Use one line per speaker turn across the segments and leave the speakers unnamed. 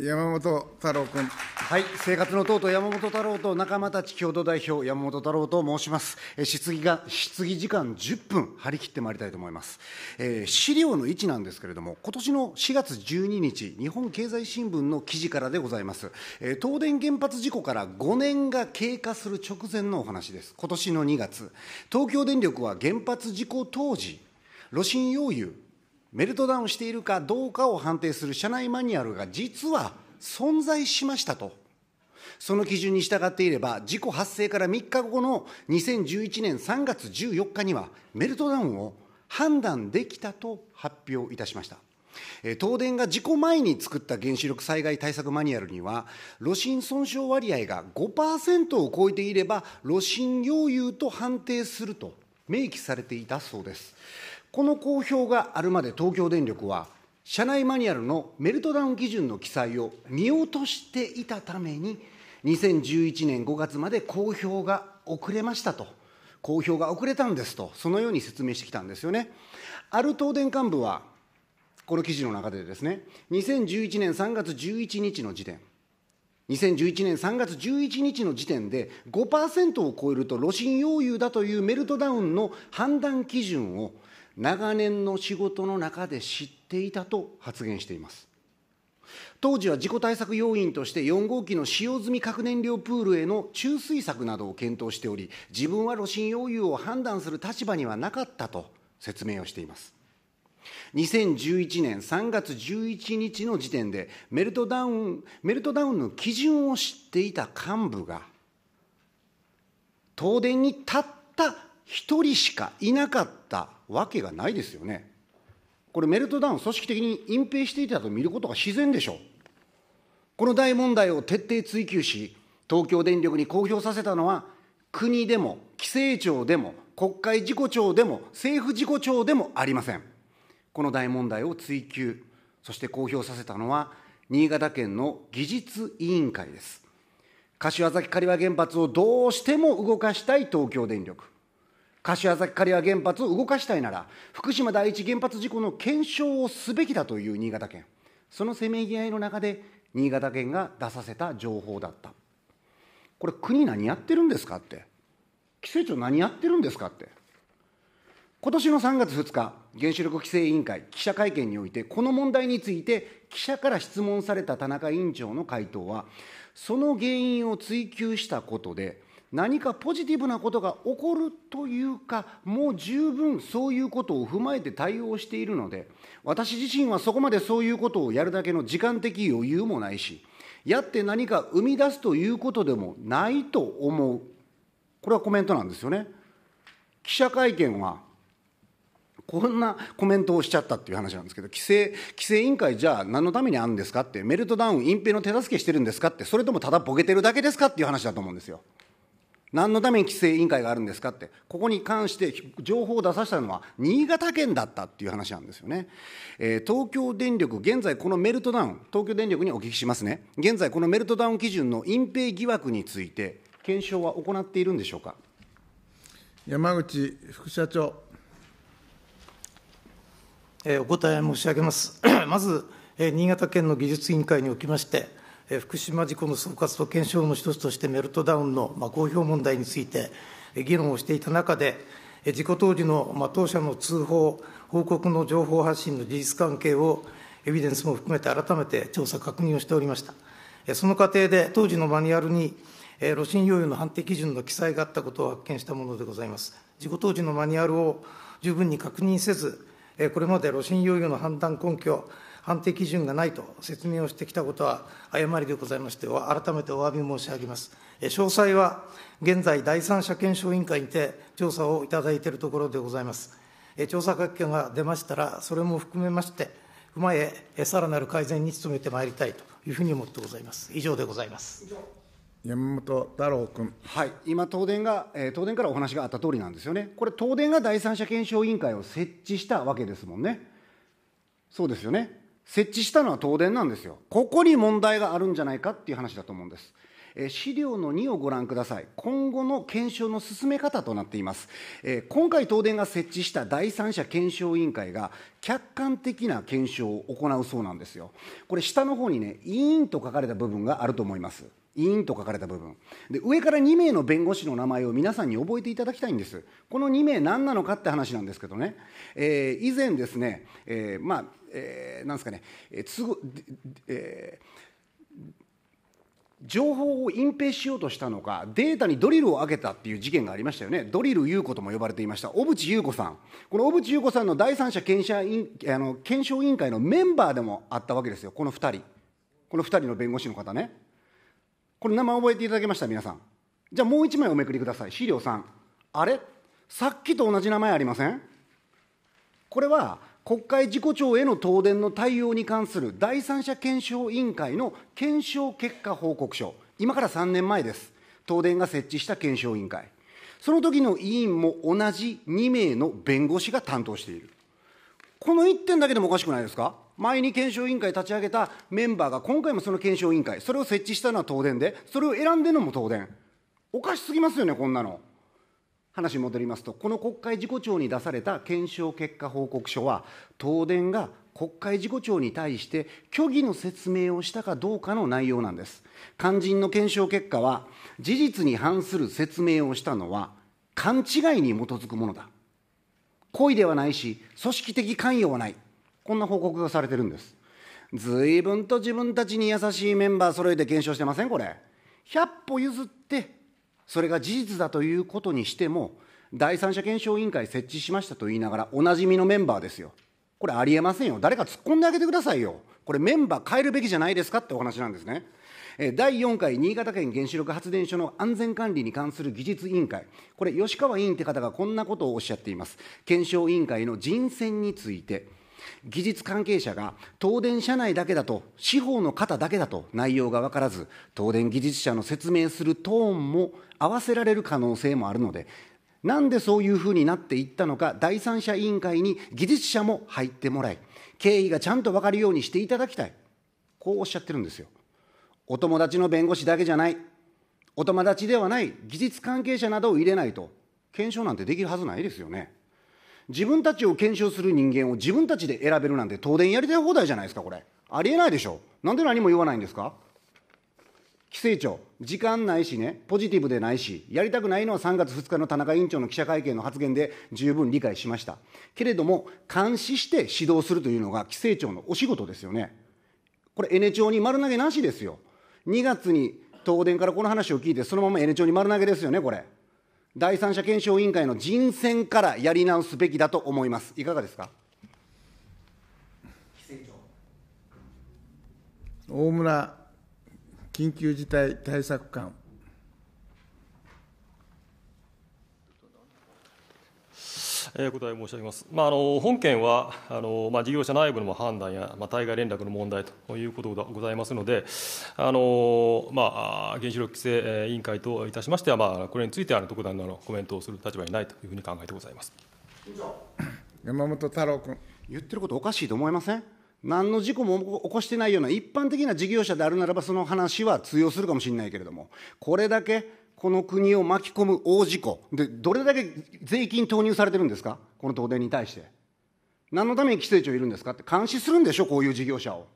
山本太郎君。はい、生活の党と山本太郎と仲間たち共同代表、山本太郎と申します。え質疑が、質疑時間10分、張り切ってまいりたいと思います。えー、資料の位置なんですけれども、今年の4月12日、日本経済新聞の記事からでございます。えー、東電原発事故から5年が経過する直前のお話です。今年の2月、東京電力は原発事故当時、炉心溶融メルトダウンしているかどうかを判定する社内マニュアルが実は存在しましたと。その基準に従っていれば、事故発生から3日後の2011年3月14日には、メルトダウンを判断できたと発表いたしました。東電が事故前に作った原子力災害対策マニュアルには、炉心損傷割合が5%を超えていれば、炉心溶融と判定すると明記されていたそうです。この公表があるまで東京電力は、社内マニュアルのメルトダウン基準の記載を見落としていたために、2011年5月まで公表が遅れましたと、公表が遅れたんですと、そのように説明してきたんですよね。ある東電幹部は、この記事の中でですね、2011年3月11日の時点、2011年3月11日の時点で5、5%を超えると炉心溶融だというメルトダウンの判断基準を、長年の仕事の中で知っていたと発言しています当時は事故対策要員として4号機の使用済み核燃料プールへの注水策などを検討しており自分は炉心溶融を判断する立場にはなかったと説明をしています2011年3月11日の時点でメルトダウンメルトダウンの基準を知っていた幹部が東電にたった1人しかいなかったわけがないですよね。これ、メルトダウン、組織的に隠蔽していたと見ることが自然でしょう。この大問題を徹底追及し、東京電力に公表させたのは、国でも、規制庁でも、国会事故庁でも、政府事故庁でもありません。この大問題を追及、そして公表させたのは、新潟県の技術委員会です。柏崎刈羽原発をどうしても動かしたい東京電力。柏崎刈羽原発を動かしたいなら福島第一原発事故の検証をすべきだという新潟県そのせめぎ合いの中で新潟県が出させた情報だったこれ国何やってるんですかって規制庁何やってるんですかって今年の3月2日原子力規制委員会記者会見においてこの問題について記者から質問された田中委員長の回答はその原因を追及したことで何かポジティブなことが起こるというかもう十分そういうことを踏まえて対応しているので私自身はそこまでそういうことをやるだけの時間的余裕もないしやって何か生み出すということでもないと思うこれはコメントなんですよね記者会見はこんなコメントをしちゃったっていう話なんですけど、規制規制委員会、じゃあ、何のためにあるんですかって、メルトダウン、隠蔽の手助けしてるんですかって、それともただボケてるだけですかっていう話だと思うんですよ。何のために規制委員会があるんですかって、ここに関して情報を出させたのは新潟県だったっていう話なんですよね。えー、東京電力、現在このメルトダウン、東京電力にお聞きしますね。現在このメルトダウン基準の隠蔽疑惑について、検証
は行っているんでしょうか。山口副社長。えー、お答え申し上げます。まず、えー、新潟県の技術委員会におきまして、福島事故の総括と検証の一つとして、メルトダウンの公表問題について議論をしていた中で、事故当時の当社の通報、報告の情報発信の事実関係を、エビデンスも含めて改めて調査、確認をしておりました。その過程で、当時のマニュアルに、露心要油の判定基準の記載があったことを発見したものでございます。事故当時のマニュアルを十分に確認せず、これまで露心要油の判断根拠、判定基準がないと説明をしてきたことは誤りでございまして、改めてお詫び申し上げます。詳細は現在、第三者検証委員会にて調査をいただいているところでございます。調査結果が出ましたら、それも含めまして、踏まえ、さらなる改善に努めてまいりたいというふうに思ってございます。以上でございます。山本太郎君、
はい、今東電が、え東電からお話があった通りなんですよね、これ、東電が第三者検証委員会を設置したわけですもんね、そうですよね、設置したのは東電なんですよ。ここに問題があるんじゃないかっていう話だと思うんです。え資料の2をご覧ください。今後の検証の進め方となっています。え今回東電が設置した第三者検証委員会が客観的な検証を行うそうなんですよ。これ下の方にね、委員と書かれた部分があると思います。委員と書かれた部分で上から2名の弁護士の名前を皆さんに覚えていただきたいんですこの2名何なのかって話なんですけどね、えー、以前ですね、えー、まあえー、なんですかね、えー、つぐえー、情報を隠蔽しようとしたのか、データにドリルをあげたっていう事件がありましたよね、ドリル優子とも呼ばれていました、小渕優子さん、この小渕優子さんの第三者検証委員あの検証委員会のメンバーでもあったわけですよ、この2人、この2人の弁護士の方ね、これ、名前覚えていただけました、皆さん。じゃあ、もう1枚おめくりください、資料3、あれ、さっきと同じ名前ありませんこれは国会事故調への東電の対応に関する第三者検証委員会の検証結果報告書、今から3年前です、東電が設置した検証委員会、その時の委員も同じ2名の弁護士が担当している、この1点だけでもおかしくないですか、前に検証委員会立ち上げたメンバーが、今回もその検証委員会、それを設置したのは東電で、それを選んでるのも東電、おかしすぎますよね、こんなの。話に戻りますと、この国会事故調に出された検証結果報告書は、東電が国会事故調に対して虚偽の説明をしたかどうかの内容なんです。肝心の検証結果は、事実に反する説明をしたのは、勘違いに基づくものだ。故意ではないし、組織的関与はない。こんな報告がされてるんです。随分と自分たちに優しいメンバー揃えて検証してませんこれ。100歩譲ってそれが事実だということにしても、第三者検証委員会設置しましたと言いながら、おなじみのメンバーですよ。これありえませんよ。誰か突っ込んであげてくださいよ。これメンバー変えるべきじゃないですかってお話なんですね。第4回新潟県原子力発電所の安全管理に関する技術委員会、これ、吉川委員って方がこんなことをおっしゃっています。検証委員会の人選について、技術関係者が東電社内だけだと、司法の方だけだと内容が分からず、東電技術者の説明するトーンも合わせられる可能性もあるので、なんでそういうふうになっていったのか、第三者委員会に技術者も入ってもらい、経緯がちゃんと分かるようにしていただきたい、こうおっしゃってるんですよ。お友達の弁護士だけじゃない、お友達ではない技術関係者などを入れないと、検証なんてできるはずないですよね。自分たちを検証する人間を自分たちで選べるなんて東電やりたい放題じゃないですか、これ。ありえないでしょ。なんで何も言わないんですか規制庁、時間ないしね、ポジティブでないし、やりたくないのは3月2日の田中委員長の記者会見の発言で十分理解しました。けれども、監視して指導するというのが規制庁のお仕事ですよね。これ、N 庁に丸投げなしですよ。2月に東電からこの話を聞いて、そのまま N 庁に丸投げですよね、これ。第三者検証委員会の人選からやり直すべきだと思います。いかがですか
大村緊急事態対策官。え答え申し上げます。まあ、あの本件はあの、まあ、事業者内部の判断や、まあ、対外連絡の問題ということがございますので、あのまあ、原子力規制委員会といたしましては、まあ、これについては特段のコメントをする立場にないというふうに考えてございます
山本太郎君。言ってることおかしいと思いません何の事故も起こしてないような一般的な事業者であるならばその話は通用するかもしれないけれどもこれだけこの国を巻き込む大事故で、どれだけ税金投入されてるんですか、この東電に対して。何のために規制庁いるんですかって、監視するんでしょ、こういう事業者を。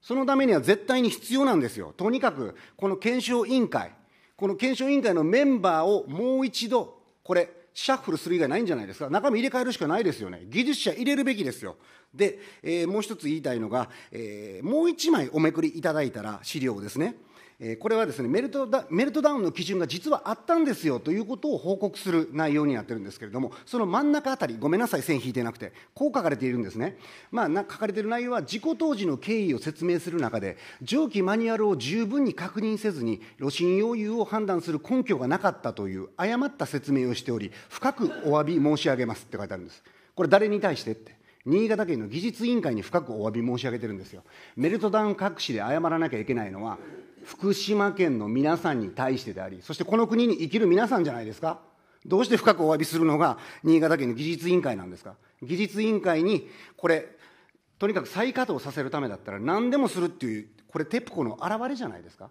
そのためには絶対に必要なんですよ。とにかく、この検証委員会、この検証委員会のメンバーをもう一度、これ、シャッフルする以外ないんじゃないですか、中身入れ替えるしかないですよね、技術者入れるべきですよ。で、えー、もう一つ言いたいのが、えー、もう一枚おめくりいただいたら、資料をですね。えこれはですねメルトダメルトダウンの基準が実はあったんですよということを報告する内容になってるんですけれどもその真ん中あたりごめんなさい線引いてなくてこう書かれているんですね、まあ、書かれている内容は事故当時の経緯を説明する中で上記マニュアルを十分に確認せずに炉心要有を判断する根拠がなかったという誤った説明をしており深くお詫び申し上げますって書いてあるんですこれ誰に対してって新潟県の技術委員会に深くお詫び申し上げてるんですよメルトダウン隠しで謝らなきゃいけないのは福島県の皆さんに対してであり、そしてこの国に生きる皆さんじゃないですか。どうして深くお詫びするのが新潟県の技術委員会なんですか。技術委員会に、これ、とにかく再稼働させるためだったら何でもするっていう、これ、テプコの表れじゃないですか。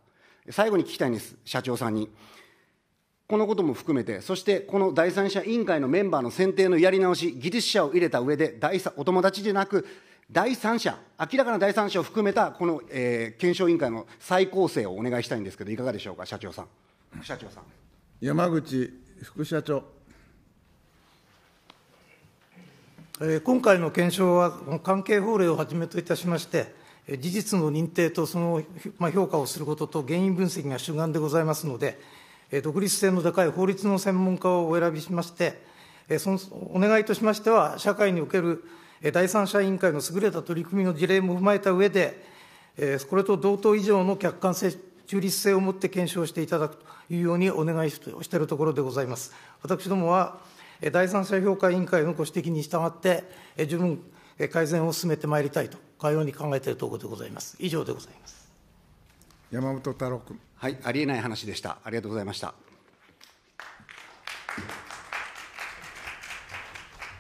最後に聞きたいんです、社長さんに。このことも含めて、そしてこの第三者委員会のメンバーの選定のやり直し、技術者を入れた上で、お友達じゃなく、第三者、明らかな第三者を含めたこの、えー、検証委員会の再構成をお願いしたいんですけど、いかがでしょうか、社長さん。社長さん
山口副社長。えー、今回の検証は、関係法令をはじめといたしまして、事実の認定とその、まあ、評価をすることと原因分析が主眼でございますので、独立性の高い法律の専門家をお選びしまして、そのお願いとしましては、社会における第三者委員会の優れた取り組みの事例も踏まえたうえで、これと同等以上の客観性、中立性を持って検証していただくというようにお願いしているところでございます。私どもは、第三者評価委員会のご指摘に従って、十分改善を進めてまいりたいと、かように考えているところでございます。以上でございます。山本太郎君。はい、ありえない話でした。ありがとうございました。